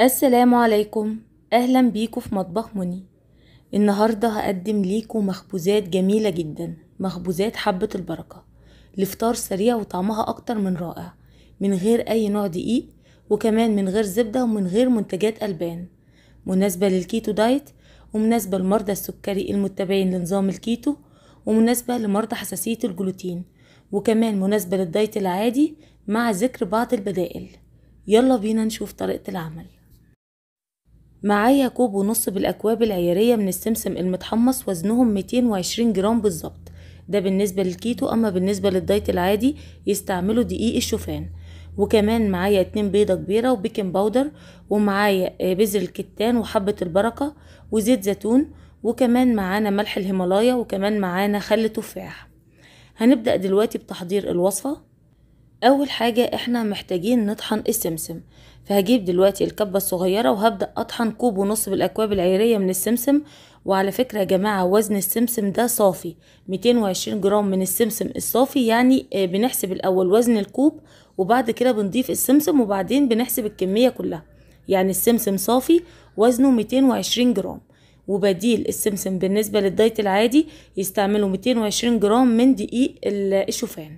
السلام عليكم اهلا بيكم في مطبخ مني النهارده هقدم ليكم مخبوزات جميله جدا مخبوزات حبه البركه لفطار سريع وطعمها اكتر من رائع من غير اي نوع دقيق وكمان من غير زبده ومن غير منتجات البان مناسبه للكيتو دايت ومناسبه لمرضى السكري المتبعين لنظام الكيتو ومناسبه لمرضى حساسيه الجلوتين وكمان مناسبه للدايت العادي مع ذكر بعض البدائل يلا بينا نشوف طريقه العمل معايا كوب ونص بالأكواب العيارية من السمسم المتحمص وزنهم 220 جرام بالظبط ده بالنسبة للكيتو أما بالنسبة للدايت العادي يستعملوا دقيق الشوفان وكمان معايا اتنين بيضة كبيرة وبيكنج باودر ومعايا آه، بذر الكتان وحبة البركة وزيت زيتون وكمان معانا ملح الهيمالايا وكمان معانا خل تفاح هنبدأ دلوقتي بتحضير الوصفة اول حاجة احنا محتاجين نطحن السمسم فهجيب دلوقتي الكبة الصغيرة وهبدأ اطحن كوب ونص بالاكواب العيرية من السمسم وعلى فكرة يا جماعة وزن السمسم ده صافي 220 جرام من السمسم الصافي يعني آه، بنحسب الاول وزن الكوب وبعد كده بنضيف السمسم وبعدين بنحسب الكمية كلها يعني السمسم صافي وزنه 220 جرام وبديل السمسم بالنسبة للدايت العادي يستعملوا 220 جرام من دقيق الشوفان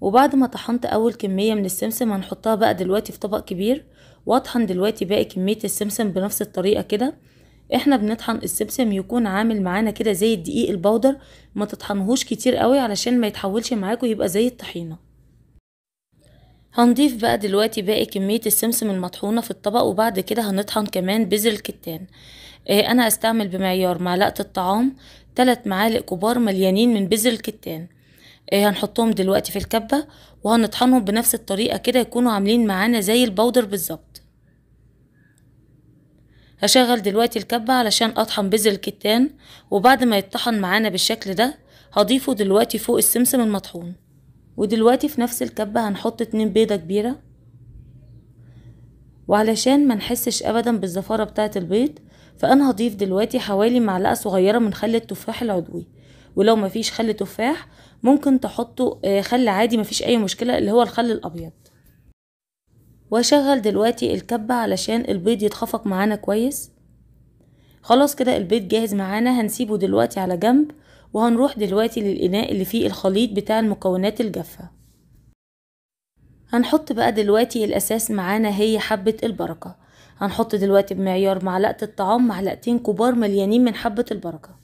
وبعد ما طحنت اول كمية من السمسم هنحطها بقى دلوقتي في طبق كبير واطحن دلوقتي باقي كمية السمسم بنفس الطريقة كده احنا بنطحن السمسم يكون عامل معانا كده زي الدقيق البودر ما تطحنهوش كتير قوي علشان ما يتحولش معاك ويبقى زي الطحينة هنضيف بقى دلوقتي باقي كمية السمسم المطحونة في الطبق وبعد كده هنطحن كمان بذر الكتان آه، انا هستعمل بمعيار معلقة الطعام 3 معالق كبار مليانين من بذر الكتان إيه، هنحطهم دلوقتي في الكبة وهنطحنهم بنفس الطريقة كده يكونوا عاملين معانا زي البودر بالظبط هشغل دلوقتي الكبة علشان اطحن بذر الكتان وبعد ما يتطحن معانا بالشكل ده هضيفه دلوقتي فوق السمسم المطحون ودلوقتي في نفس الكبة هنحط اتنين بيضة كبيرة وعلشان ما نحسش ابدا بالزفارة بتاعة البيض فانا هضيف دلوقتي حوالي معلقة صغيرة من خل التفاح العضوي ولو مفيش خل تفاح ممكن تحطه آه، خل عادي مفيش اي مشكلة اللي هو الخل الابيض واشغل دلوقتي الكبة علشان البيض يتخفق معانا كويس خلاص كده البيض جاهز معانا هنسيبه دلوقتي على جنب وهنروح دلوقتي للإناء اللي فيه الخليط بتاع المكونات الجافة هنحط بقى دلوقتي الأساس معانا هي حبة البركة هنحط دلوقتي بمعيار معلقة الطعام معلقتين كبار مليانين من حبة البركة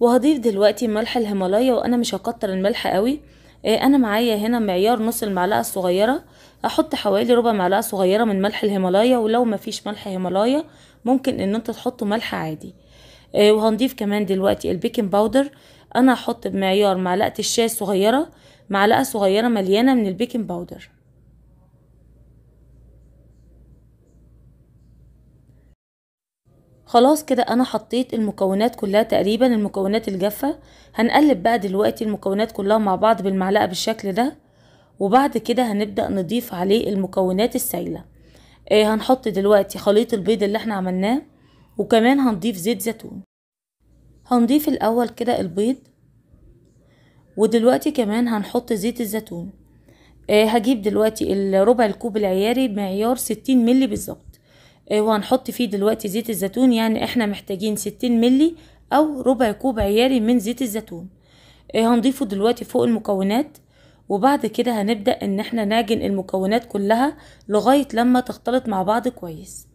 وهضيف دلوقتي ملح الهيمالايا وانا مش هكتر الملح قوي آه، انا معايا هنا معيار نص المعلقه الصغيره احط حوالي ربع معلقه صغيره من ملح الهيمالايا ولو مفيش ملح هيمالايا ممكن ان انت تحطه ملح عادي آه، وهنضيف كمان دلوقتي البيكنج باودر انا هحط بمعيار معلقه الشاي الصغيره معلقه صغيره مليانه من البيكنج باودر خلاص كده انا حطيت المكونات كلها تقريبا المكونات الجافة هنقلب بقى دلوقتي المكونات كلها مع بعض بالمعلقة بالشكل ده وبعد كده هنبدأ نضيف عليه المكونات السايلة إيه هنحط دلوقتي خليط البيض اللي احنا عملناه وكمان هنضيف زيت زيتون هنضيف الاول كده البيض ودلوقتي كمان هنحط زيت الزيتون إيه هجيب دلوقتي الربع الكوب العياري معيار ستين ملي بالظبط إيه، وهنحط فيه دلوقتي زيت الزيتون يعني احنا محتاجين ستين ملي او ربع كوب عياري من زيت الزيتون إيه، هنضيفه دلوقتي فوق المكونات وبعد كده هنبدأ ان احنا نعجن المكونات كلها لغاية لما تختلط مع بعض كويس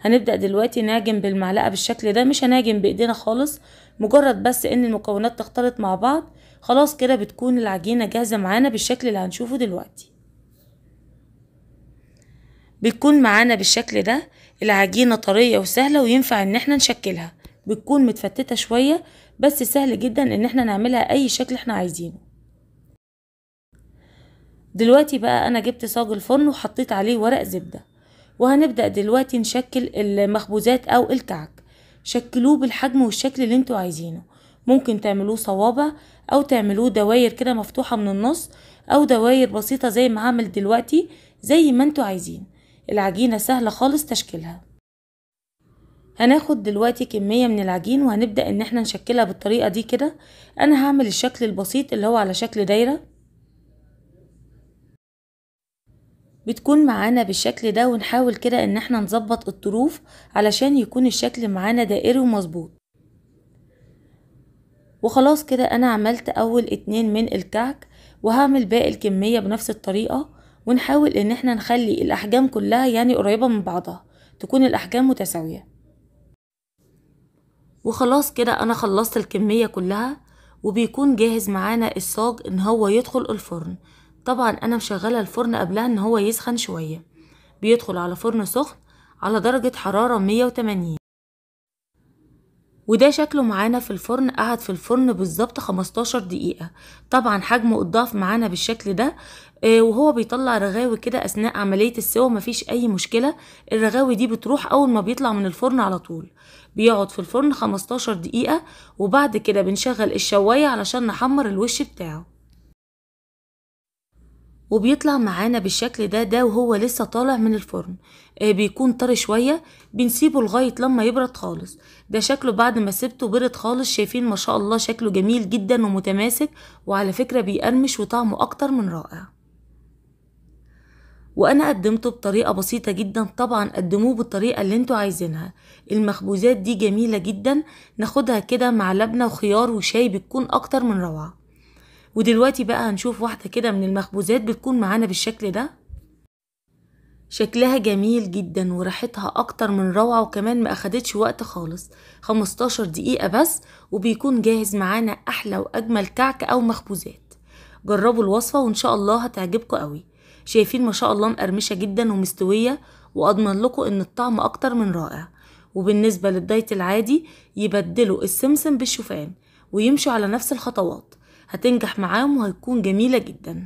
هنبدأ دلوقتي نعجن بالمعلقة بالشكل ده مش هنعجن بايدينا خالص مجرد بس ان المكونات تختلط مع بعض خلاص كده بتكون العجينة جاهزة معانا بالشكل اللي هنشوفه دلوقتي بتكون معانا بالشكل ده العجينة طرية وسهلة وينفع ان احنا نشكلها بتكون متفتتة شوية بس سهل جدا ان احنا نعملها اي شكل احنا عايزينه دلوقتي بقى انا جبت صاج الفرن وحطيت عليه ورق زبدة وهنبدأ دلوقتي نشكل المخبوزات او الكعك شكلوه بالحجم والشكل اللي انتوا عايزينه ممكن تعملوه صوابع او تعملوه دواير كده مفتوحة من النص او دواير بسيطة زي ما هعمل دلوقتي زي ما انتوا عايزين العجينة سهلة خالص تشكيلها هناخد دلوقتي كمية من العجين وهنبدأ ان احنا نشكلها بالطريقة دي كده انا هعمل الشكل البسيط اللي هو على شكل دايرة بتكون معانا بالشكل ده ونحاول كده ان احنا نظبط الطروف علشان يكون الشكل معانا دائري ومظبوط وخلاص كده انا عملت اول اتنين من الكعك وهعمل باقي الكمية بنفس الطريقة ونحاول ان احنا نخلي الاحجام كلها يعني قريبة من بعضها تكون الاحجام متساوية وخلاص كده انا خلصت الكمية كلها وبيكون جاهز معانا الصاج ان هو يدخل الفرن طبعا انا مشغلة الفرن قبلها ان هو يسخن شوية بيدخل على فرن سخن على درجة حرارة 180 وده شكله معانا في الفرن قعد في الفرن بالظبط 15 دقيقة طبعا حجمه اتضاف معانا بالشكل ده آه، وهو بيطلع رغاوي كده اثناء عملية السوا مفيش اي مشكلة الرغاوي دي بتروح اول ما بيطلع من الفرن على طول بيقعد في الفرن 15 دقيقة وبعد كده بنشغل الشواية علشان نحمر الوش بتاعه وبيطلع معانا بالشكل ده ده وهو لسه طالع من الفرن آه، بيكون طري شوية بنسيبه لغاية لما يبرد خالص ده شكله بعد ما سبته برد خالص شايفين ما شاء الله شكله جميل جدا ومتماسك وعلى فكرة بيقرمش وطعمه أكتر من رائع وانا قدمته بطريقه بسيطه جدا طبعا قدموه بالطريقه اللي انتوا عايزينها المخبوزات دي جميله جدا ناخدها كده مع لبنه وخيار وشاي بتكون اكتر من روعه ودلوقتي بقى هنشوف واحدة كده من المخبوزات بتكون معانا بالشكل ده شكلها جميل جدا وراحتها اكتر من روعة وكمان ما اخدتش وقت خالص 15 دقيقة بس وبيكون جاهز معانا احلى واجمل كعك او مخبوزات جربوا الوصفة وان شاء الله هتعجبكوا قوي شايفين ما شاء الله مقرمشة جدا ومستوية واضمن لكم ان الطعم اكتر من رائع وبالنسبة للدايت العادي يبدلوا السمسم بالشوفان ويمشوا على نفس الخطوات هتنجح معاهم وهتكون جميلة جدا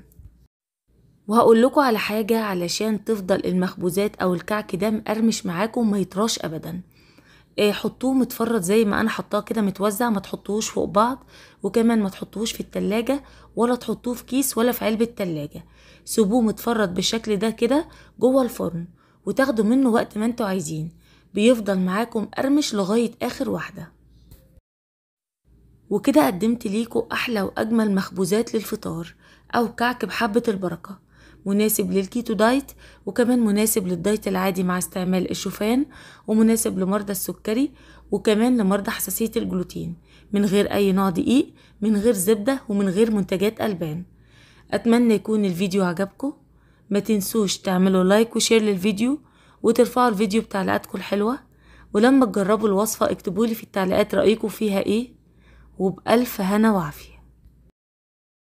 وهقول لكم على حاجة علشان تفضل المخبوزات او الكعك ده مقرمش معاكم وما يتراش ابدا آه، حطوه متفرد زي ما انا حطاه كده متوزع ما تحطوهوش فوق بعض وكمان ما تحطوهوش في التلاجة ولا تحطوه في كيس ولا في علبة تلاجة سيبوه متفرد بالشكل ده كده جوه الفرن وتاخدوا منه وقت ما انتوا عايزين بيفضل معاكم قرمش لغاية اخر واحدة وكده قدمت ليكوا أحلى وأجمل مخبوزات للفطار أو كعك بحبة البركة مناسب للكيتو دايت وكمان مناسب للدايت العادي مع استعمال الشوفان ومناسب لمرضى السكري وكمان لمرضى حساسية الجلوتين من غير أي نوع دقيق من غير زبدة ومن غير منتجات ألبان أتمنى يكون الفيديو عجبكم ما تنسوش تعملوا لايك وشير للفيديو وترفعوا الفيديو بتعليقاتكم الحلوة ولما تجربوا الوصفة اكتبولي في التعليقات رأيكم فيها ايه وبألف هنا وعافية